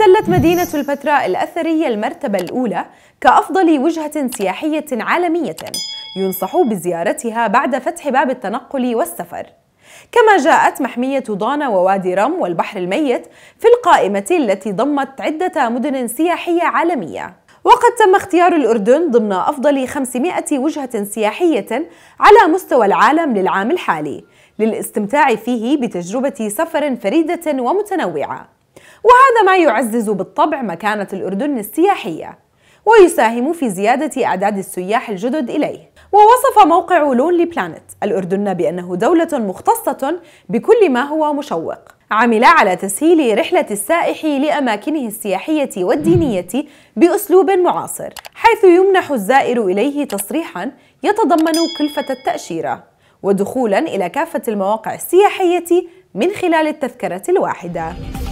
احتلت مدينة البتراء الأثرية المرتبة الأولى كأفضل وجهة سياحية عالمية ينصح بزيارتها بعد فتح باب التنقل والسفر كما جاءت محمية ضانا ووادي رم والبحر الميت في القائمة التي ضمت عدة مدن سياحية عالمية وقد تم اختيار الأردن ضمن أفضل 500 وجهة سياحية على مستوى العالم للعام الحالي للاستمتاع فيه بتجربة سفر فريدة ومتنوعة وهذا ما يعزز بالطبع مكانة الأردن السياحية ويساهم في زيادة أعداد السياح الجدد إليه ووصف موقع لونلي بلانت الأردن بأنه دولة مختصة بكل ما هو مشوق عمل على تسهيل رحلة السائح لأماكنه السياحية والدينية بأسلوب معاصر حيث يمنح الزائر إليه تصريحا يتضمن كلفة التأشيرة ودخولا إلى كافة المواقع السياحية من خلال التذكرة الواحدة